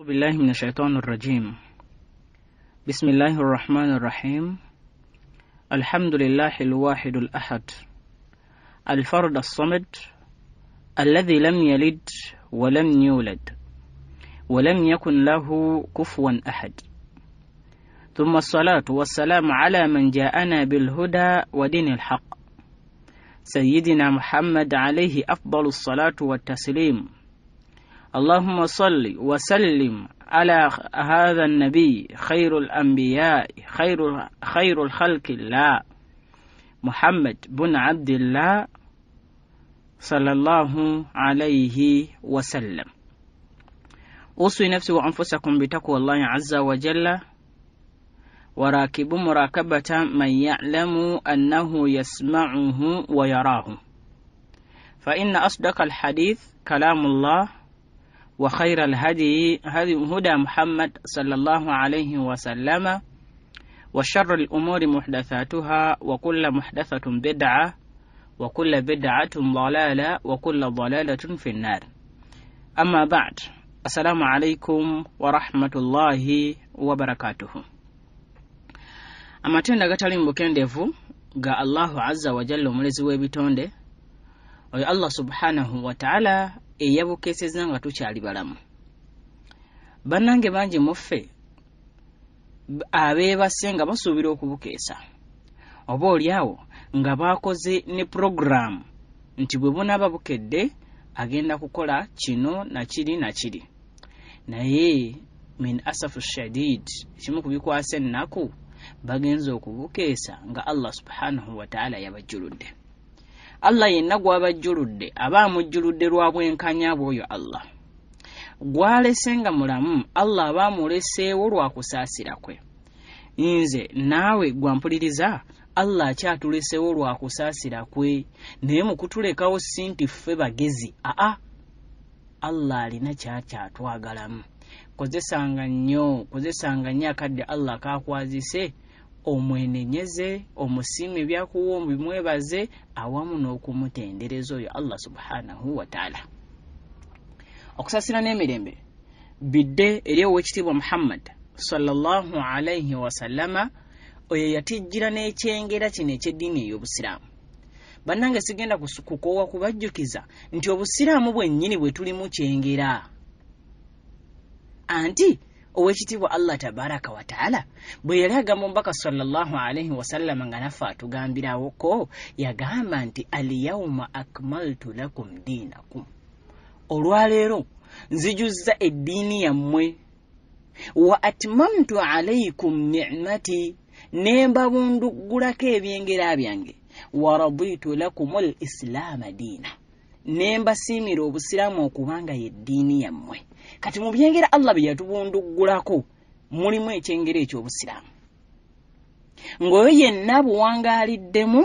أعوذ بالله من الشيطان الرجيم بسم الله الرحمن الرحيم الحمد لله الواحد الأحد الفرد الصمد الذي لم يلد ولم يولد ولم يكن له كفوا أحد ثم الصلاة والسلام على من جاءنا بالهدى ودين الحق سيدنا محمد عليه أفضل الصلاة والتسليم اللهم صل وسلم على هذا النبي خير الأنبياء خير خير الخلق الله محمد بن عبد الله صلى الله عليه وسلم أوصي نفسي وأنفسكم بتقوى الله عز وجل وراكب مراكبة من يعلم أنه يسمعه ويراه فإن أصدق الحديث كلام الله وخير الهدي هدي هدى محمد صلى الله عليه وسلم وشر الأمور محدثاتها وكل محدثة بدعة وكل بدعة ضلالة وكل ضلالة في النار أما بعد السلام عليكم ورحمة الله وبركاته amatenda gatali mbukendevu ga allahu azza wajalla omulezi w'ebitonde oyo allah subhanahu wataala eyabukeseza nga tukyali balamu bannange bangi muffe abeebase nga basuubira okubukeesa oba oli awo nga bakoze ne puroguramu nti bwe bunaaba bukedde agenda kukola kino nakiri nakiri naye min asafu shadid ekimu kubikwasa ennaku bagenza okubukeesa nga allah subhanahu wataala yabajjuludde allah yenna gwaba ajjuludde aba amujjuludde lwa bwenkanya bw'oyo allah gwalese nga mulamu allah aba amuleseewo lwa kusaasira kwe nze naawe gwampuliriza allah akyatuleseewo lwa kusaasira kwe naye mukutulekawo si nti ffe bagezi aa allah alina kyakyatwagalamu kozesanga nnyo kozesanga nnyo akadde allah kakwazise ka omwenenyeze omusiimu ebyakuwa bimwebaze awamu n'okumutendereza oyo allah subhanahu wataala okusasira n'emirembe bidde eri oweekitiibwa muhammad salllahu alaihi wasallama oyo yatijjira n'ekyengera kino ekyeddiini ey'obusiraamu bannange sigenda kukoowa kubajjukiza nti obusiraamu bwennyini bwe tulimu kyengera anti owekitiibwa allah tabaraka wataala bwe yali agamba omubaka salalii wasalama nga naffe atugambirawoko yagamba nti alyauma akmaltu lakum diinakum olwaleero nzijuzza eddiini yammwe wa atmamtu alaikum nicmati ne mbabundugulako ebyengera byange wa raditu lakum alisilaama diina nembasiimira obusiraamu okubanga yeddiini yammwe kati mubyengera allah bye yatubundugulako mulimu ekyengeri ekyobusiraamu ngaoyo yenna buwangaaliddemu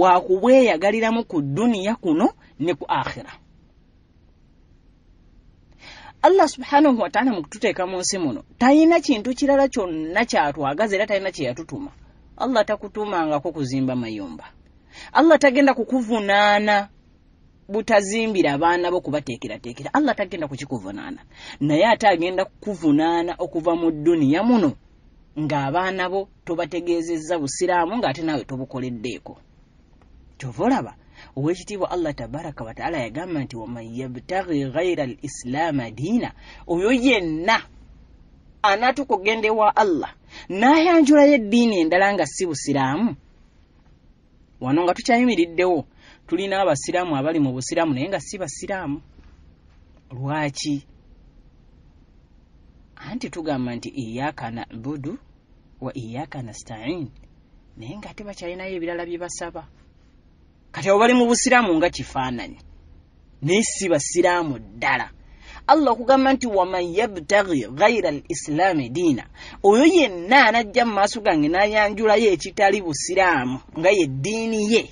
wakubweyagaliramu ku duniya kuno ne ku akhira allah subhanahu wataala mukututeeka mu nsi muno talina kintu kirala kyonna kyatwagaza era talina kyeyatutuma allah takutumangako kuzimba mayumba allah tagenda kukuvunaana butazimbira abaana bo kubateekerateekera allah tagenda kukikuvunaana naye ate agenda kukuvunaana okuva mu duniya muno ng'abaana bo tobategeezezza busiraamu ng'ate naawe tobukoleddeeko kyova olaba owekitiibwa allah tabaraka wataala yagamba nti waman yabtagi ghaira al isilaama diina oyo yenna anaatukugende wa allah naayanjulayo eddiini endala nga si busiraamu wano nga tukyayimiriddewo tulina abasiraamu abali mu busiraamu naye nga si basiraamu lwaki anti tugamba nti iyakana budu wa iyakana stain naye nga ate bakyalinayo ebirala bye basaba kati abo bali mu busiraamu nga kifaananyi naye si basiraamu ddala allah okugamba nti waman yabtagi gaira al isilaami diina oyo yenna anajja mu maaso gange n'ayanjulayo ekitali busiraamu nga ye ddiini ye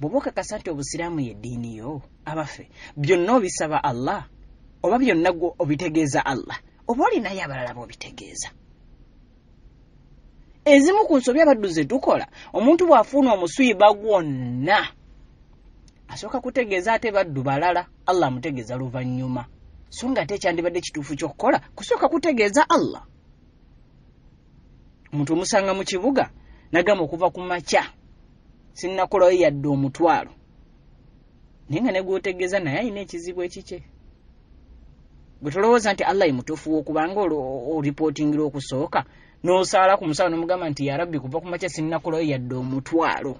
bwoba okakasa nti obusiraamu yeddiini yo abaffe byonna obisaba allah oba byonna gwe obitegeeza allah oba olinayo abalala bobitegeeza ezimu ku nsobi abaddu ze tukola omuntu bw'afuuna omuswiba gwonna asooka kutegeeza ate baddu balala allah amutegeeza luvannyuma so nga ate ekyandibadde kituufu kyokukola kusooka kutegeeza allah omuntu omusanga mu kibuga nagamba okuva ku makya sinnakolayo yadde omutwalo naye nga negwotegeeza naye ayina ekizibu ekikye gwe tolowooza nti allah mutuufu wokubanga olipootingira okusooka nosaala ku musawo nomugamba nti yarabbi kuva kumakya sinnakolayo yadde omutwalo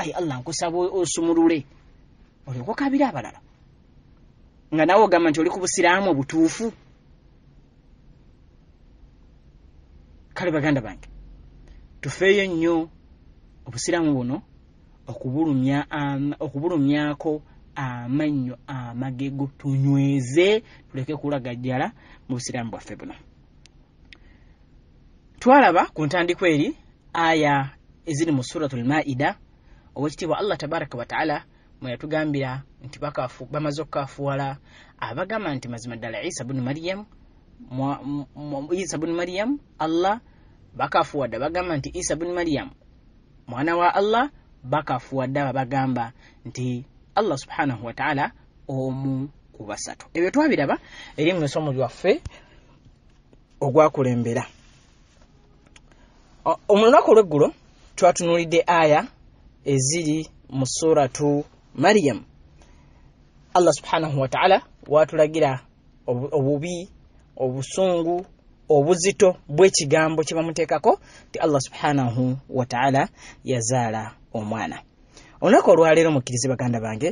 ayi allah nkusaba osumulule olioku kabira abalala nga nawe ogamba nti oli ku busiraamu obutuufu kale baganda bange tufeeyo nnyo obusiraamu buno okubulumyako amannyo amagego tunyweze tuleke kulagajjala mu busiraamu bwaffe buno twalaba ku ntandiko eri aya eziri mu suratul maida owekitiibwa allah tabaraka wataala mwe yatugambira nti bamaze okukafuwala abagamba nti mazima ddala isa bunu maryamu isa bunu maryamu allah bakafuwadde bagamba nti isa bunu maryamu mwana wa allah bakafuwadde ababagamba nti allah subhanahu wataala omu ku basatu ebyo twabiraba eri mu misomo gyaffe ogwakulembera omulunaku olweggulo twatunulidde aya eziri mu suratu mariyamu allah subhanahu wataala watulagira obubi obusungu obuzito bw'ekigambo kyebamuteekako bamuteekako ti allah subhanahu wataala yazaala omwana olunaku olwaleero mukkirize baganda bange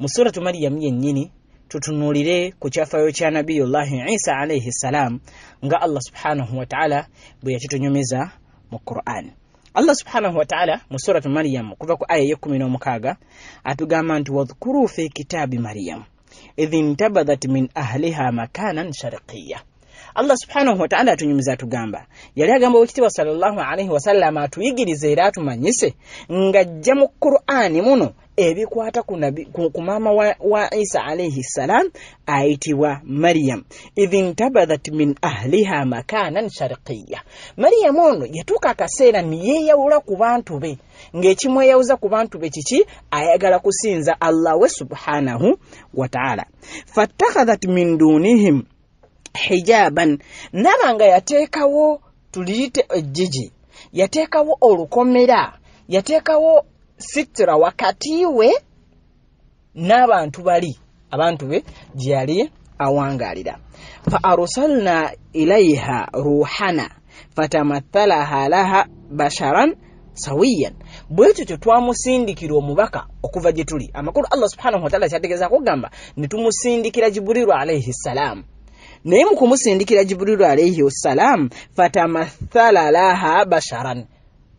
mu suratu maryamu yennyini tutunuulire ku kyafaayo kya nabiyullahi isa alaihi ssalam nga allah subhanahu wataala bwe yakitunyumiza mu quran allah subhanahu wataala mu suratu maryamu kuva ku aya yekumi n'omukaaga atugamba nti wadhkuru fi kitaabi maryamu idh intabadhat min ahliha makanan sharqiya allah subhanahu wataala atunyumiza tugamba yali agamba wekitiibwa salllah alaihi wasallama atuyigirize era atumanyise ng'ajja mu kuruani muno ebikwata ku, ku, ku maama wa, wa isa alaihi ssalaam ayitibwa maryam ithi ntabathat min ahliha makanan sharikiya maryam ono yatuuka akaseera niyeyawula ku bantu be ng'ekimweyawuza ku bantu be kiki ayagala kusinza allah we subhanahu wataala fatakathat min dunihim hijaban naba nga yateekawo tuliyite ejjigi yateekawo olukomera yateekawo sitira wakati we n'abantu bali abantu be gye yali awangaalira fa arusalna ilaiha ruhana fatamathalaha laha basharan sawiyan bwekyo kyetwamusindikira omubaka okuva gye tuli amakulu allah subhanahu wataala kyategezakugamba netumusindikira jiburiru alaihi ssalaamu naye mu kumusindikira jibuliru alaihi wasalaamu fatamathalalaha basharan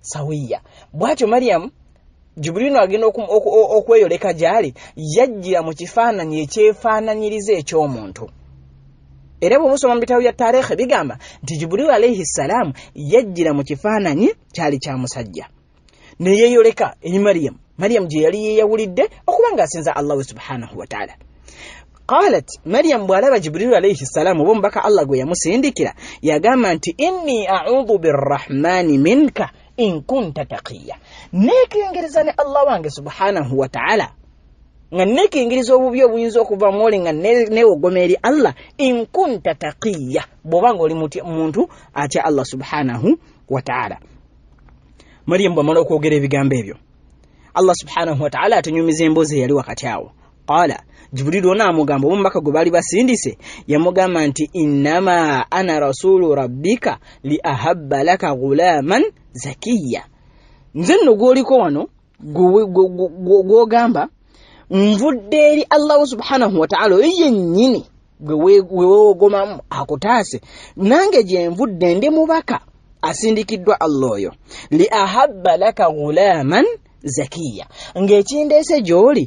sawiya bwatyo maryamu jibuliru agenda okweyoleka gyali yajjira mu kifaananyi ekyefaananyiriza eky'omuntu era bwe musoma mu bitabo bya taarikhi bigamba nti jibuliru alaihi ssalaamu yajjira mu kifaananyi kyali kya musajja neyeyoleka eri maryamu maryamu gye yali yeyawulidde okuba ng'asinza allahu subhanahu wataala qalat maryamu bw'alaba jibuliru alaihi salaamu oba يا allah gwe yamusindikira yagamba nti inni audhu birrahmaani minka in kunta taqiya neekingiriza ne allah wange subhanahu wataala nga neekingiriza obubi obuyinza okuva muoli nga neewogoma eri allah in taqiya bw'oba ng'oli muntu atya allah subhanahu wataala maryamu bw'amala okwogera ebigambo ebyo allah subhanahu wataala atunyumiza emboozi eyali wakati awo qaala jibuli lwona amugamba omumaka gwe bali basindise yamugamba nti innama ana rasulu rabbika li ahabba laka gulaman zakiya nze nno gwoliko wano gwogamba nvudde eri allahu subhanahu wataala oyo yennyini wewewogomamu akutaase nange gyenvudde ndi mubaka asindikiddwa allah oyo li ahabba laka gulaman zakiya ng'ekindeese gy'oli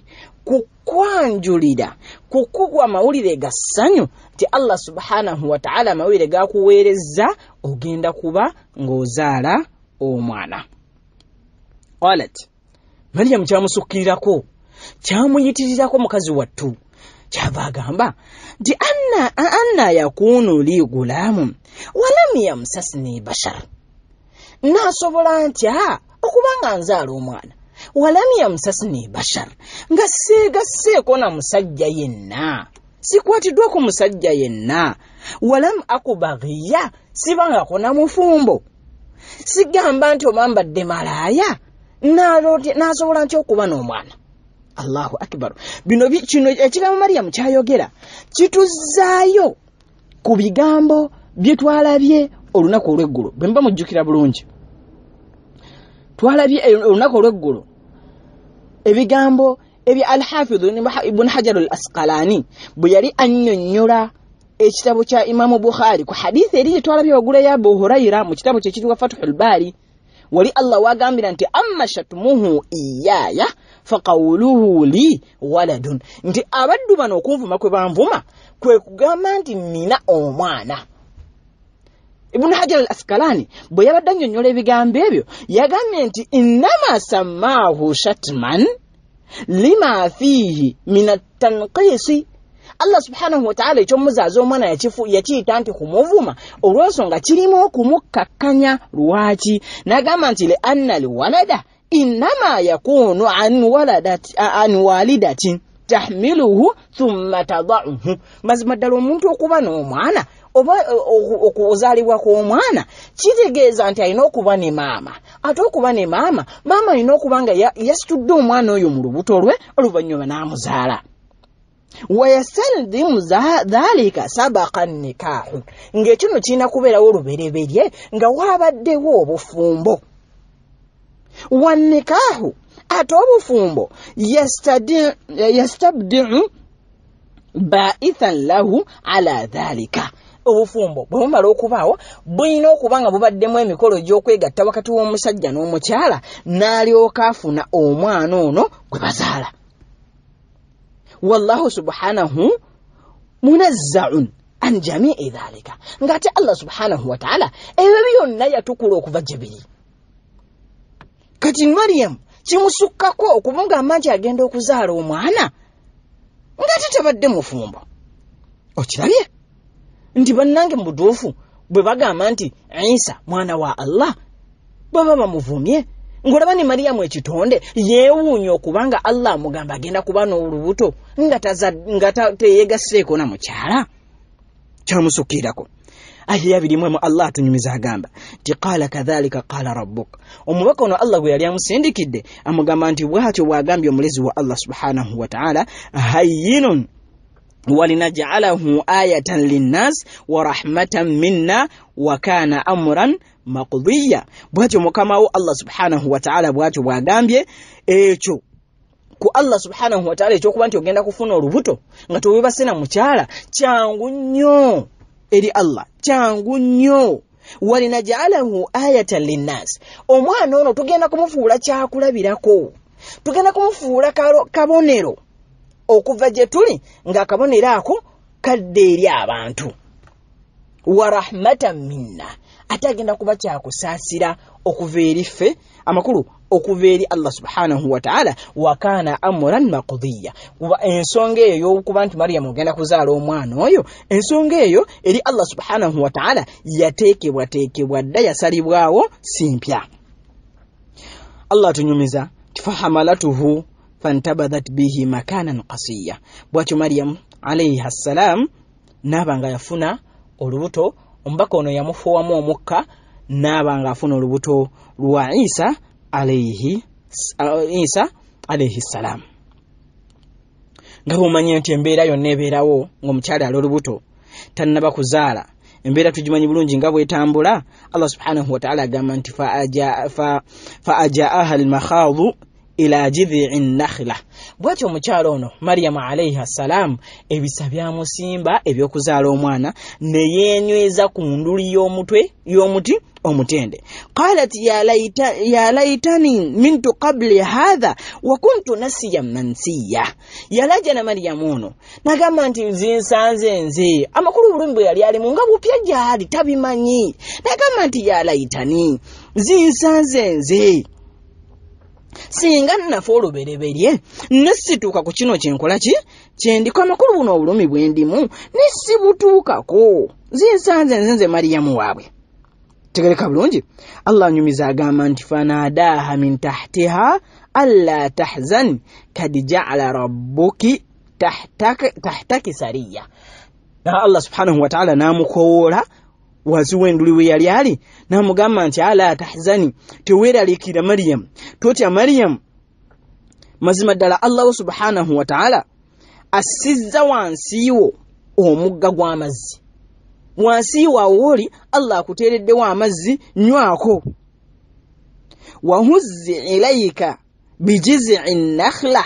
kukwanjulira kukugwa mawulire gassanyu nti allah subhanahu wataala amawulire gakuweereza ogenda kuba ng'ozaala omwana alat maryamu kyamusukkirirako kyamuyitirirako mukazi wattu kyava agamba nti anna yakunu li gulaamu walamu yamusasini bashar naasobola ntya okuba nga nzaala omwana walamya musasini bashar nga seegasseeko na musajja yenna sikwatiddweku musajja yenna walamu akubaghiya sibangako na mufumbo sigamba nti omambadde malaaya nasobola ntya okuba n'omwana allahu akbar bino kino ekigambo mariyamu kyayogera kituzzaayo ku bigambo bye twalabye olunaku olweggulo bwe mba mujjukira bulungi twalabye eh, olunaku olweggulo ebigambo ebya alhafidhu ibuni hajaru al asqalani bwe yali annyonnyola ekitabo kya imamu bukhari ku haditha eri yetwalabya wagula ya abu hurayira mu kitabo kyekiriwa fathu lbari wali allah wagambira nti amma shatumuhu iyaya fakawuluhu li waladun nti abaddu bano okunvuma kwe banvuma kwe kugamba nti nina omwana oh, ibunu hajar al askalani bwe yabadde annyonnyola ebigambo ebyo yagambye nti innama sammaahu shatman lima fiihi min attankisi allah subhanahu wataala ekyomuzaaza omwana yakiyita nti kumuvuma olwensonga kirimu okumukkakkanya lwaki nagamba nti le anna lwalada innama yakunu an walidati tahmiluhu thumma tadauhu mazima ddala omuntu okuba n'omwana oba okuzaalibwa kw'omwana kitegeeza nti alina okuba ne maama ate okuba ne maama maama alina okuba nga yasitudde omwana oyo mu lubuto lwe oluvannyuma n'amuzaala wayastaldimu dhalika sabaka nikahu ng'ekino kirina kubeerawo olubereberye nga waabaddewo obufumbo wannikahu ate obufumbo yastabdiu baithan lahu ala dhalika obufumbo bwe bumala okubaawo bulina okuba nga bubaddemu emikolo gy'okwegatta wakati w'omusajja n'omukyala n'alyoka afuna omwana ono gwe bazaala wallahu subhanahu munazzaun an jamii dhalika ng'ate allah subhanahu wataala ebyo byonna yatukula okuva gye biri kati maryamu kimusukkako okuba nga amagi agenda okuzaala omwana ng'ate tabadde mufumbo okirabye nti bannange mubutuufu bwe bagamba nti isa mwana wa allah baba bamuvumye ng'olaba ni mariyamu ekitonde yeewuunya okuba nga allah amugamba agenda kuba n'olubuto nga teyeegasseeko na mukyala kyamusukiirako aya ya birimu emu allah atunyumiza agamba nti qala kadhalika qala rabbuk omubaka ono allah gwe yali amusindikidde amugamba nti bwatyo bw'agambye omulezi wa allah subhanahu wataala hayinun walinajalahu ayatan linnas warahmatan minna wakana amuran makdiya bwatyo mukamawo allah subhanahu wataala bwatyo bwagambye ekyo ku allah subhanahu wataala ekyokuba nti ogenda kufuna olubuto nga towebasena mukyala kyangu nnyo eri allah kyangu nnyo walinajalahu ayatan linnas omwana ono tugenda kumufuula kyakulabirako tugenda kumufuula kabonero ka okuva gye tuli ng'akabonero ako kadde eri abantu warahmata minna ate agenda kuba kyakusaasira okuva eri ffe amakulu okuva eri allah subhanahu wataala wakaana amuran makudiya kuba ensonga eyo y'okuba nti mariyamu ogenda kuzaala omwana oyo ensonga eyo eri allah subhanahu wataala yateekebwateekebwa dda yasalibwawo si mpya allah atunyumiza tifahamalatuhu fantabathat bihi makanan kasiya bwatyo maryamu alaihi ssalaam naaba nga yafuna olubuto omubaka ono yamufuwamu omukka naaba nga afuna olubuto lwa isa alaihi uh, isa alaihi ssalaam nga bwomanya nti embeera yonna ebeerawo ngaomukyala ala olubuto tannaba kuzaala embeera tugimanyi bulungi nga bwetambula allah subhanahu wataala agamba nti faajaaha fa, fa almahaadu ila jidhii nakhila bwatyo omukyalo ono maryamu alaihi assalaamu ebisa byamusimba ebyokuzaala omwana neyenyweza ku nduli y'omutwe y'omuti omutende qalat ya laitani mintu qabli hatha wakuntu nasiya mansiya yalajana maryamu ono nagamba nti zinsanze nze amakulu obulumi bwe yali alimu nga bupya gyali tabimanyi nagamba nti ya laitani zinsanze nze singa nnafe olubereberye ne situuka ku kino kyenkola ki kyendiko amakulu buno obulumi bwe ndimu ne sibutuukako zinsanze nze nze mariyamu waabwe tegereka bulungi allah anyumiza agamba nti fanadaaha min tahtiha anla tahzan kad jacala rabbuki tahtaki sariya allah subhanahu wataala namukowoola waziwa enduli we yali ali n'amugamba nti ala tahzani teweeraliikira maryamu totya maryamu mazima ddala allahu subhanahu wataala asizza wansiiwo omugga gw'amazzi wansiiwo awo oli allah akuteereddewo amazzi nywako wahuzzi ilayka bijizi'i nakhla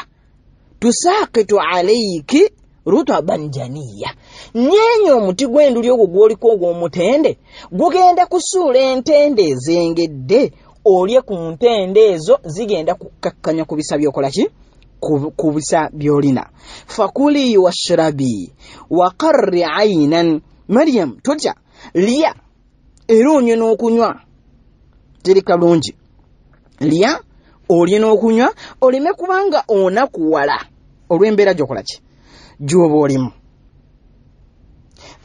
tusaakitu alayki ruto abanjaniya nyeenya omuti gwenduli ogwo gwoliko ogwomutende gugenda kusuula entende ezengedde olye ku ntende ezo zigenda kukakkanya ku bisa byokolaki ku bisa byolina fakuli washrabi wakarri ainan maryam totya lya era onye n'okunywa teri kalungi lya olye n'okunywa oleme kubanga onakuwala olw'embeera gyokola ki gyoba olimu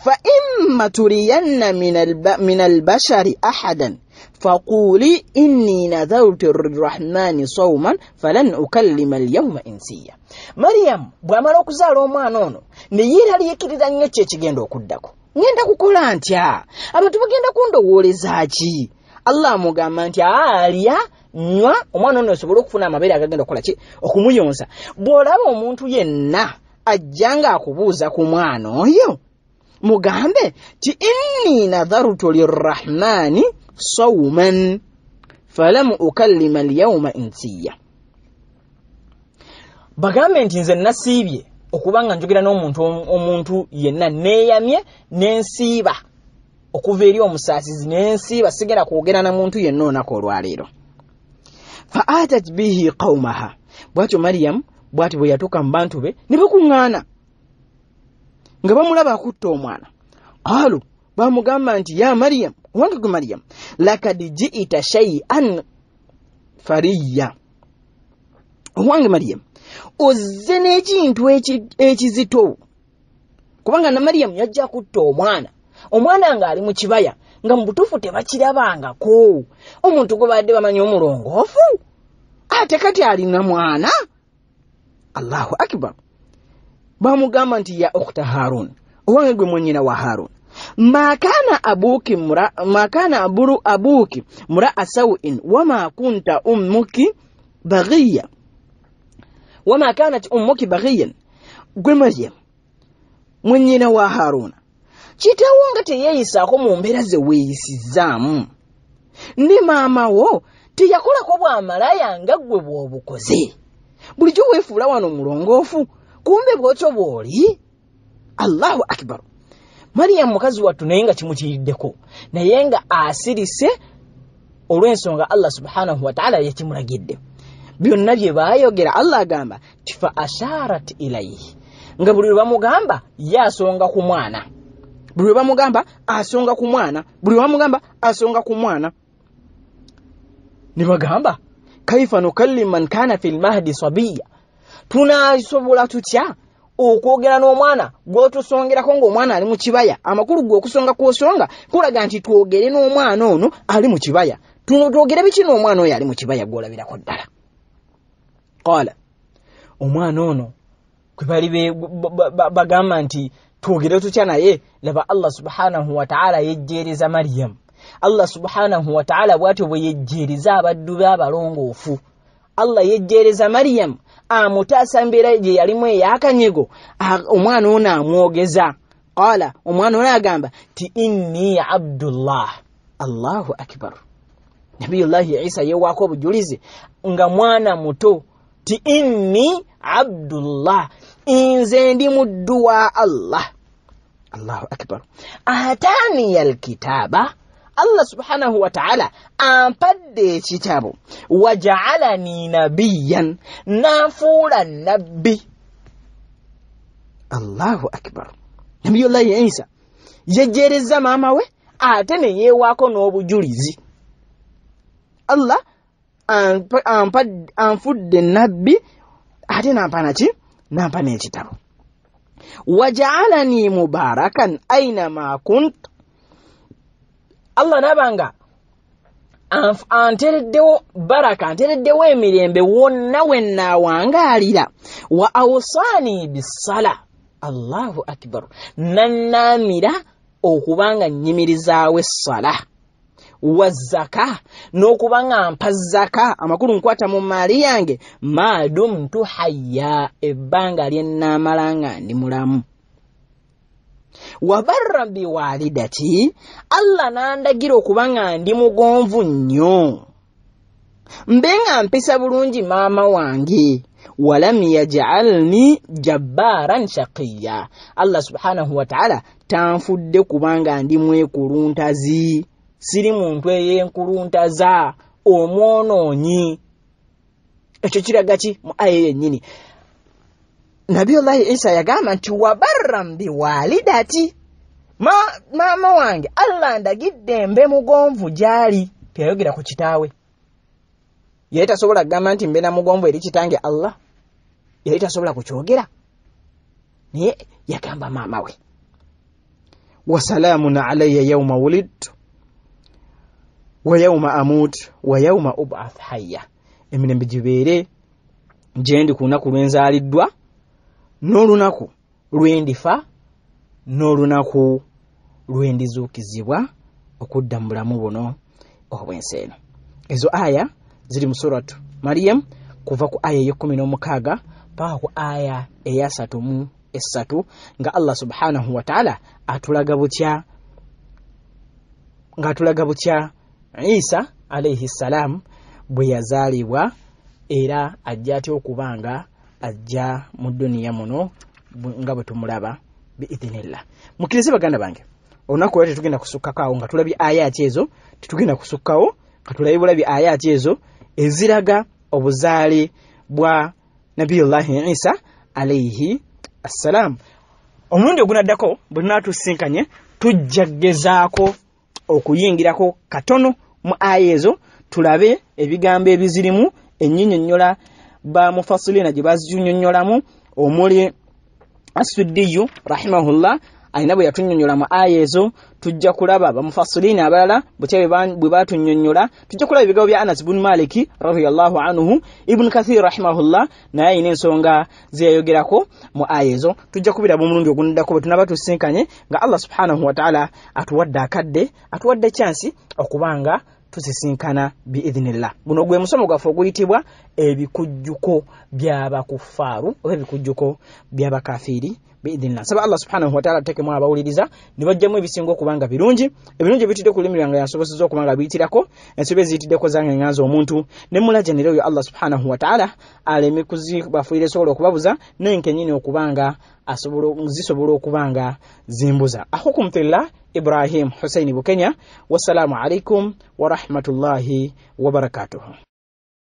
fa imma turiyanna min albashari ahadan fakuuli inni nadhartu rrahmani sawman falan ukallima alyauma insiya maryamu bw'amala okuzaala omwana ono neyeeralyekirira nnyo kyo ekigenda okuddako ngenda kukola ntya abantu bagenda kundowoolezaaki allah amugamba nti alya nywa omwana ono osobole okufuna amabeere agagenda okukolaki okumuyonsa bw'olaba omuntu yenna ajja ng'akubuuza ku mwana oyo mugambe ti inni nadharutu lirrahmani sawman falam ukallima alyauma insiya bagambe nti nze nasiibye okuba nga njogera n'omuntu omuntu yenna neeyamye n'ensiiba okuva eri omusaasizi n'ensiiba sigera kwogera na muntu yenna onaku olwaleero fa atat bihi qaumaha bwatyo maryamu bwati bwe yatuuka mu bantu be ne bakuŋŋaana nga bamulaba akutta omwana alo bamugamba nti ya mariyamu owange gwe mariyamu lakad jiita shaian fariya owange mariyamu ozze n'ekintu ekizito kubanga na mariyamu yajja kutta omwana omwana ng'ali mu kibaya nga mu butuufu tebakirabangako omuntu gwe badde bamanya omulongoofu ate kati alina mwana allahu akbar bamugamba nti ya ukhta harun owange gwe mwenyina wa harun makana abuki mura, makana aburu abuki muraa sawin wama kunta ummuki baghiya wama kanat ummuki baghiyan gwe maryam mwenyina wa haruna kitaawo nga teyeeyisaako mu mbeera ze weeyisizaamu ne maama teyakolako bwamalaya nga ggwe bw'obukoze bulijjo weefuula wano omulongoofu kumbe bwotyo bw'oli allahu akbar mariyamu mukazi wattu naye nga kimukiyiddeko naye nga asirise olw'ensonga allah subhanahu wataala yakimulagidde byonna bye baayogera allah agamba ti fa asharat ilaihi nga buli lwe bamugamba ye asonga ku mwana buli lwe bamugamba asonga ku mwana buli lwe bamugamba asonga ku mwana ne bagamba kaifa nukallim man kana fi lmahdi sabiya tunasobola tutya okwogera n'omwana gwotusongerako ng'omwana ali mu kibaya amakulu geokusonga kwosonga kulaga nti twogere n'omwana ono ali mu kibaya tuno twogere biki n'omwana oyo ali mu kibaya gwolabirako ddala qala omwana ono kwe bali bagamba nti twogere tutya naye laba allah subhanahu wataala yejjereza maryamu allah subhanahu wataala bwatyo bwe yejjereza abaddu be abalongoofu allah yejjereza maryamu amutaasa mbeera gye yalimu eyakanyego omwana ono amwogeza qaala omwana ono agamba ti inni abdullah allahu akbar nabiyullahi isa yewaako obujulizi nga mwana muto ti inni abdullah nze ndi muddu wa allah allahu akbar ataaniya alkitaaba allah subhanahu wataala ampadde ekitabo wajaalani nabiyan nafuula nabbi allahu akbar nabiyullahi isa yejereza maama we ate neyewaako n'obujulizi allah anfudde nabbi ate nampa naki nampa n'ekitabo wajaalani mubarakan ainama kuntu allah nabanga antereddewo baraka antereddewo emirembe wonna wenawangaalira wa awsani bisala allahu akbar nanaamira okuba nga nyimirizaawo essala wa zaka n'okuba nga mpa zaka amakulu nkwata mu maali yange maadumtu hayya ebbanga lyenaamala nga ndi mulamu wabarabbi waalidati allah n'andagira okuba nga ndi mugonvu nnyo mbe nga mpisa bulungi maama wange walam yajalni jabbaran shakiya allah subhanahu wataala tanfudde kuba nga ndi mwekuluntazi siri muntu eyenkuluntaza omwonoonyi ekyo kiraga ki mu aya yennyini nabiyullahi isa yagamba nti wabaran biwalidati maama wange allah ndagidde mbe mugonvu gyali teyayogera ku kitaawe yali tasobola kugamba nti mbe namugonvu eri kitange allah yali tasobola kukyogera naye yagamba maama we wasalaamun alaya yauma wulidtu wa yauma amuutu wa yauma ubaath hayya emirembe gibeere gyendi ku lunaku lwenzaaliddwa n'olunaku lwendifa n'olunaku lwendizuukizibwa okudda mu bulamu buno obwensi eno ezo aya ziri musurat mariyamu kuva ku aya ey'ekumi n'omukaaga paka ku aya eyasatu mu essatu nga allah subhanahu wataala atulaga butya ngaatulaga butya isa alaihi ssalaamu bwe yazaalibwa era ajja atya okuba nga ajja mu duniya muno nga bwe tumulaba biidhinillah mukkirize baganda bange olunaku olwa tetugenda kusukkako awo nga tulabye aya ati ezo tetugenda kusukkawo nga tulabye bulabye aya ati ezo eziraga obuzaali bwa nabiyullahi isa alaihi assalaamu omulundi ogunaddako bwe tunaatusinkanye tujja kgezaako okuyingirako katono mu aya ezo tulabe ebigambo ebizirimu ennyinyonnyola bamufasulina gye bazinyonyolamu omuli asudiyu rahimahullah alina bwe yatunyonyola mu aya ezo tujja kulaba bamufasulini abalala butya bwe batunyonyola tujja kulaba ebigabo bya anas bunu maliki radiallah anhu ibunu kathir rahimahullah naye ayina ensonga zeyayogerako mu aya ezo tujja kubiraba omulundi ogunaddako bwe tunaba tusinkanye nga allah subhanahu wataala atuwadde akadde atuwadde cyansi okubanga tusisinkana biidhinillah guno gwe musomo gwaffe oguyitibwa ebikujjuko byabakufaaru oba ebikujjuko byabakafiiri biidhinillah saba allah subhanahu wataala tuteekemu abawuliriza ne bajjamu ebisinga okuba nga birungi ebirungi ebitidde ku lulimi lwange yansobosezza okuba nga biyitirako ensobi eziyitiddeko zangeŋŋanza omuntu ne mulaja nera oyo allah subhanahu wataala aleme kuzibafuira esobola okubabuza nenkenyini okuba nga zisobola okuba nga zimbuza ahukum ibrahim husaini bukenya wassalamu alaikum warahmatullahi wabarakatuhu